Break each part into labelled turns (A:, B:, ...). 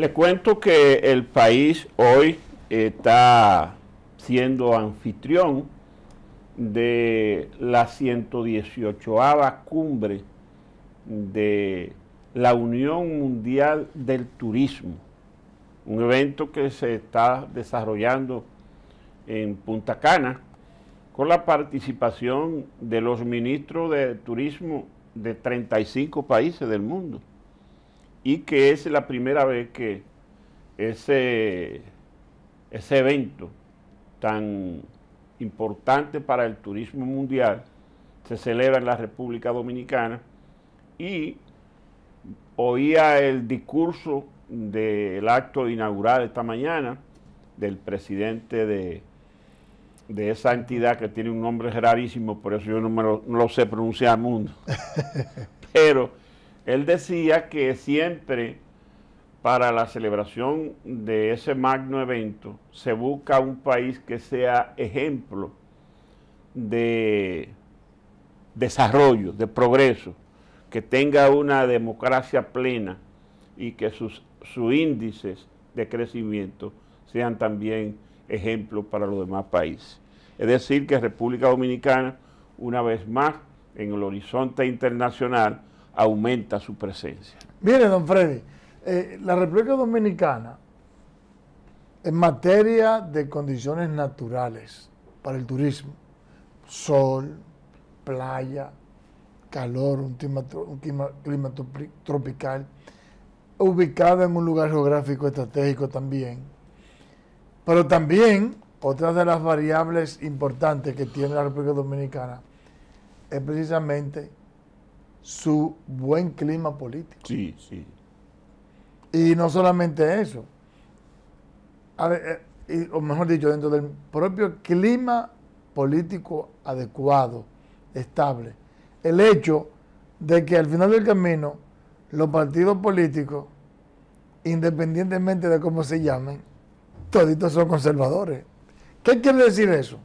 A: Le cuento que el país hoy está siendo anfitrión de la 118 cumbre de la Unión Mundial del Turismo, un evento que se está desarrollando en Punta Cana con la participación de los ministros de turismo de 35 países del mundo y que es la primera vez que ese, ese evento tan importante para el turismo mundial se celebra en la República Dominicana y oía el discurso del acto inaugural esta mañana del presidente de, esa entidad que tiene un nombre rarísimo, por eso yo no, lo, sé pronunciar mundo. Pero él decía que siempre para la celebración de ese magno evento se busca un país que sea ejemplo de desarrollo, de progreso, que tenga una democracia plena y que sus, sus índices de crecimiento sean también ejemplo para los demás países. Es decir, que República Dominicana, una vez más, en el horizonte internacional, aumenta su presencia.
B: Mire, don Freddy, eh, la República Dominicana, en materia de condiciones naturales para el turismo, sol, playa, calor, un clima, clima tropical, ubicada en un lugar geográfico estratégico también, pero también otra de las variables importantes que tiene la República Dominicana es precisamente su buen clima político. Sí, sí. Y no solamente eso, eh, y, o mejor dicho, dentro del propio clima político adecuado, estable, el hecho de que al final del camino los partidos políticos, independientemente de cómo se llamen, toditos son conservadores. ¿Qué quiere decir eso?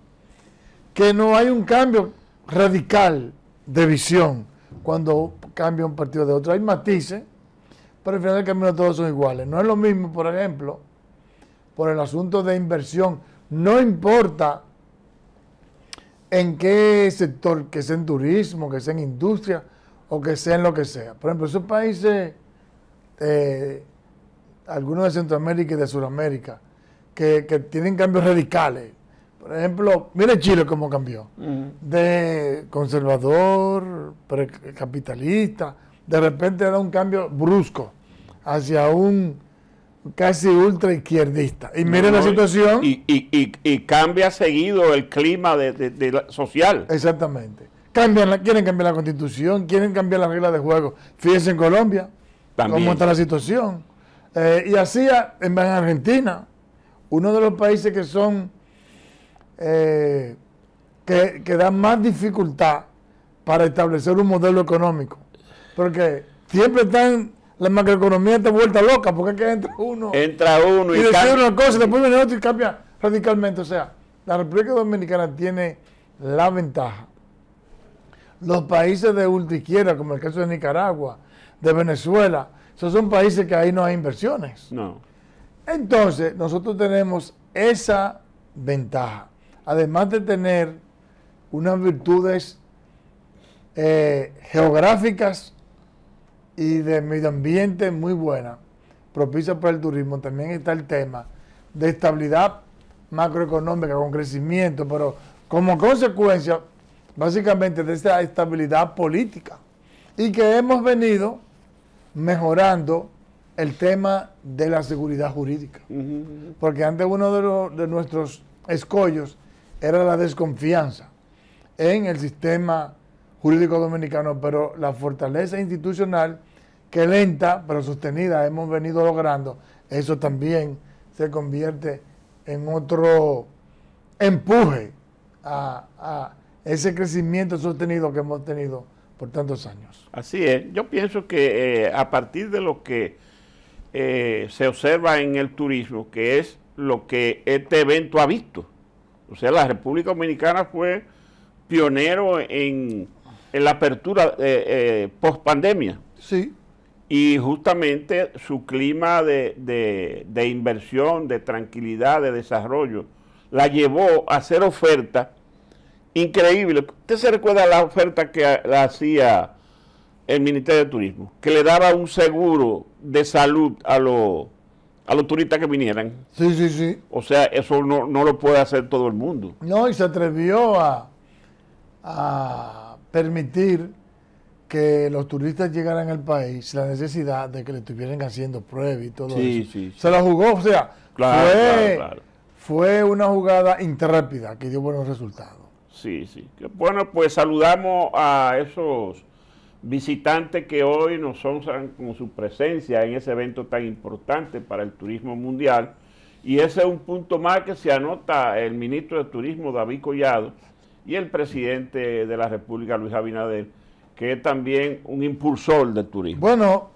B: Que no hay un cambio radical de visión cuando cambia un partido de otro. Hay matices, pero al final del camino todos son iguales. No es lo mismo, por ejemplo, por el asunto de inversión. No importa en qué sector, que sea en turismo, que sea en industria o que sea en lo que sea. Por ejemplo, esos países, eh, algunos de Centroamérica y de Sudamérica, que tienen cambios radicales, por ejemplo, mire Chile cómo cambió. Mm. De conservador, capitalista, de repente era un cambio brusco hacia un casi ultra izquierdista. Y mire la situación.
A: Y, cambia seguido el clima de, la, social.
B: Exactamente. Cambian quieren cambiar la constitución, quieren cambiar las reglas de juego. Fíjense en Colombia, cómo está la situación. Eh, y así en Argentina, uno de los países que son eh, que, que dan más dificultad para establecer un modelo económico. Porque siempre están la macroeconomía de vuelta loca, porque es que entra
A: uno. Entra uno y, y una
B: cosa, después viene otro y cambia radicalmente. O sea, la República Dominicana tiene la ventaja. Los países de ultra izquierda, como el caso de Nicaragua, de Venezuela, esos son países que ahí no hay inversiones. Entonces, nosotros tenemos esa ventaja además de tener unas virtudes eh, geográficas y de medio ambiente muy buenas, propicias para el turismo, también está el tema de estabilidad macroeconómica con crecimiento, pero como consecuencia básicamente de esa estabilidad política y que hemos venido mejorando el tema de la seguridad jurídica. Porque antes uno de nuestros escollos era la desconfianza en el sistema jurídico dominicano, pero la fortaleza institucional que lenta pero sostenida hemos venido logrando, eso también se convierte en otro empuje a, ese crecimiento sostenido que hemos tenido por tantos años.
A: Así es, yo pienso que eh, a partir de lo que eh, se observa en el turismo, que es lo que este evento ha visto, o sea, la República Dominicana fue pionero en, la apertura eh, eh post pandemia. Sí. Y justamente su clima de, inversión, de tranquilidad, de desarrollo, la llevó a hacer ofertas increíbles. ¿Usted se recuerda la oferta que hacía el Ministerio de Turismo? Que le daba un seguro de salud a los a los turistas que vinieran. Sí, sí, sí. O sea, eso no, lo puede hacer todo el mundo. No, y
B: se atrevió a, permitir que los turistas llegaran al país la necesidad de que le estuvieran haciendo pruebas y todo eso. Sí, sí. Se la jugó, o sea, fue, fue una jugada intrépida que dio buenos
A: resultados. Sí, sí. Bueno, pues saludamos a esos visitantes que hoy nos honran con su presencia en ese evento tan importante para el turismo mundial. Y ese es un punto más que se anota el ministro de Turismo David Collado y el presidente de la República Luis Abinader, que es también un impulsor del turismo. Bueno,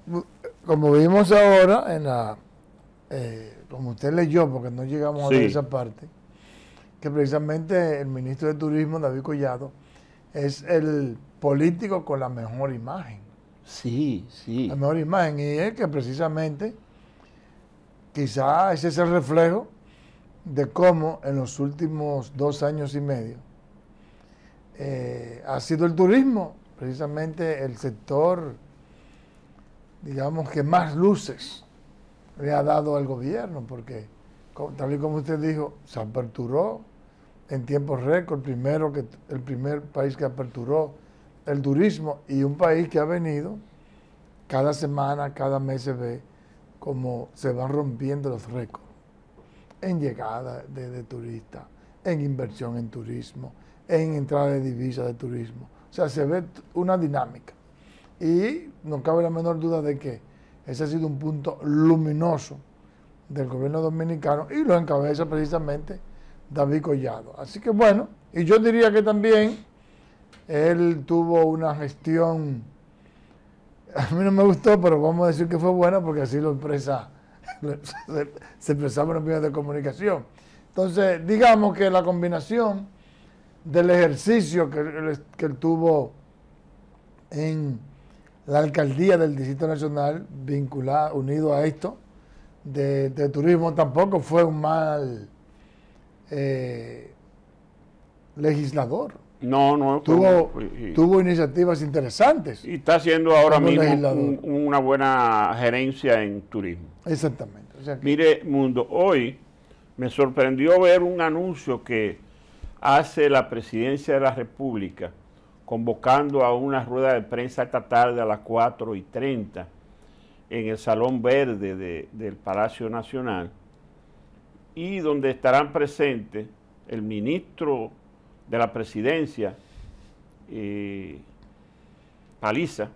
B: como vimos ahora en la... Eh, como usted leyó, porque no llegamos a esa parte, que precisamente el ministro de Turismo, David Collado, es el político con la mejor imagen. Sí, sí. La mejor imagen. Y es que precisamente quizá ese es el reflejo de cómo en los últimos dos años y medio eh, ha sido el turismo precisamente el sector, digamos que más luces le ha dado al gobierno, porque tal y como usted dijo, se aperturó, en tiempos récord, primero que, el primer país que aperturó el turismo y un país que ha venido cada semana, cada mes se ve como se van rompiendo los récords en llegada de, de turistas, en inversión en turismo, en entrada de divisas de turismo. O sea, se ve una dinámica. Y no cabe la menor duda de que ese ha sido un punto luminoso del gobierno dominicano y lo encabeza precisamente David Collado. Así que bueno, y yo diría que también él tuvo una gestión, a mí no me gustó, pero vamos a decir que fue buena porque así lo expresa, se expresaba en los medios de comunicación. Entonces, digamos que la combinación del ejercicio que, él tuvo en la alcaldía del Distrito Nacional, vinculada, unido a esto, de turismo tampoco fue un mal eh, legislador.
A: No, no. Tuvo, tuvo
B: iniciativas interesantes. Y está
A: haciendo ahora mismo una buena gerencia en turismo. Exactamente. Mire, Mundo, hoy me sorprendió ver un anuncio que hace la presidencia de la República convocando a una rueda de prensa esta tarde a las 4 y 30 en el Salón Verde del Palacio Nacional y donde estarán presentes el ministro de la presidencia, eh, Paliza,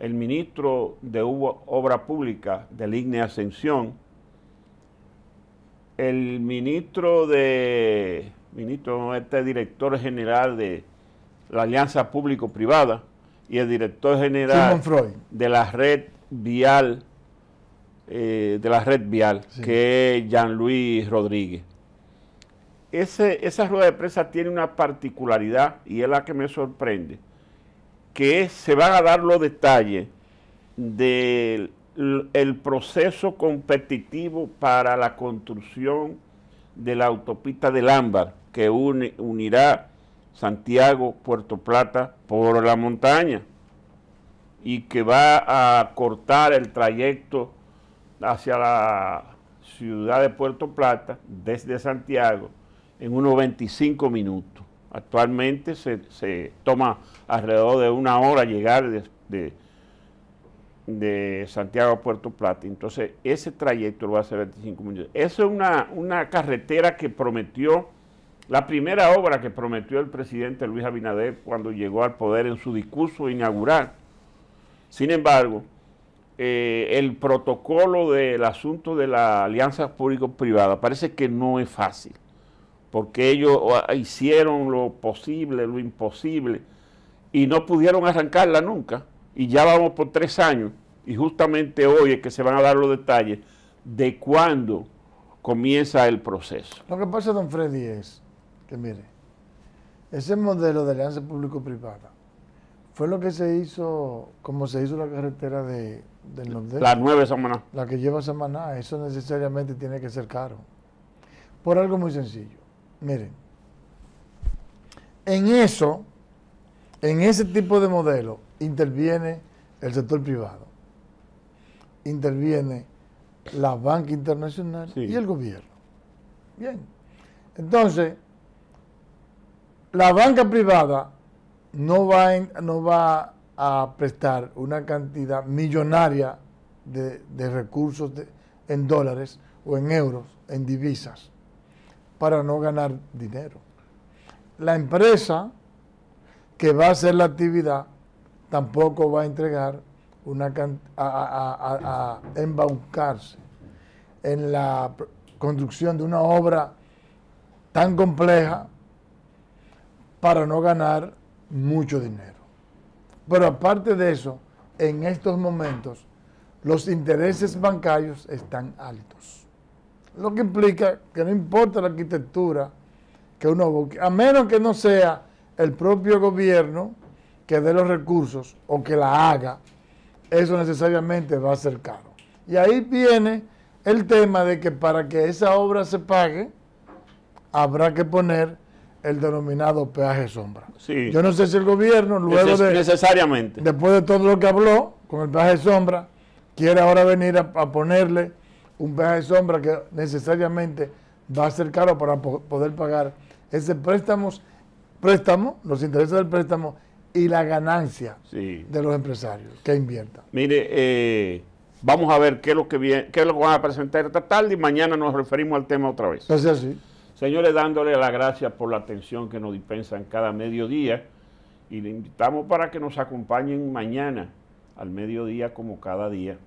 A: el ministro de Obra Pública del Ascensión, el ministro de, ministro, este director general de la Alianza Público-Privada y el director general de la Red Vial eh, de la red vial, que es Jean-Louis Rodríguez. esa rueda de presa tiene una particularidad y es la que me sorprende, que se van a dar los detalles del proceso competitivo para la construcción de la autopista del Ámbar, que unirá Santiago, Puerto Plata, por la montaña, y que va a cortar el trayecto hacia la ciudad de Puerto Plata desde Santiago en unos 25 minutos. Actualmente se, toma alrededor de una hora llegar de, de, Santiago a Puerto Plata. Entonces, ese trayecto lo va a hacer 25 minutos. Esa es una, una carretera que prometió, la primera obra que prometió el presidente Luis Abinader cuando llegó al poder en su discurso inaugural. Sin embargo, eh, el protocolo del asunto de la alianza público-privada parece que no es fácil, porque ellos ah, hicieron lo posible, lo imposible, y no pudieron arrancarla nunca, y ya vamos por tres años, y justamente hoy es que se van a dar los detalles de cuándo comienza el proceso.
B: Lo que pasa, don Freddy, es que mire, ese modelo de alianza público-privada fue lo que se hizo, como se hizo la carretera de, Londres... La nueve Samaná. La que lleva Samaná. Eso necesariamente tiene que ser caro. Por algo muy sencillo. Miren, en eso, en ese tipo de modelo, interviene el sector privado. Interviene la banca internacional y el gobierno. Bien. Entonces, la banca privada no va, a prestar una cantidad millonaria de, recursos en dólares o en euros, en divisas, para no ganar dinero. La empresa que va a hacer la actividad tampoco va a entregar una a, embaucarse en la construcción de una obra tan compleja para no ganar mucho dinero. Pero aparte de eso, en estos momentos, los intereses bancarios están altos. Lo que implica que no importa la arquitectura que uno a menos que no sea el propio gobierno que dé los recursos o que la haga, eso necesariamente va a ser caro. Y ahí viene el tema de que para que esa obra se pague, habrá que poner el denominado peaje sombra. Yo no sé si el gobierno, luego Necesariamente. Después de todo lo que habló con el peaje sombra, quiere ahora venir a, ponerle un peaje sombra que necesariamente va a ser caro para poder pagar ese préstamos, préstamo, los intereses del préstamo y la ganancia de los empresarios que inviertan.
A: Mire, eh, vamos a ver qué es lo que viene, qué es lo que van a presentar esta tarde y mañana nos referimos al tema otra vez. gracias Señores, dándole las gracias por la atención que nos dispensan cada mediodía y le invitamos para que nos acompañen mañana al mediodía como cada día.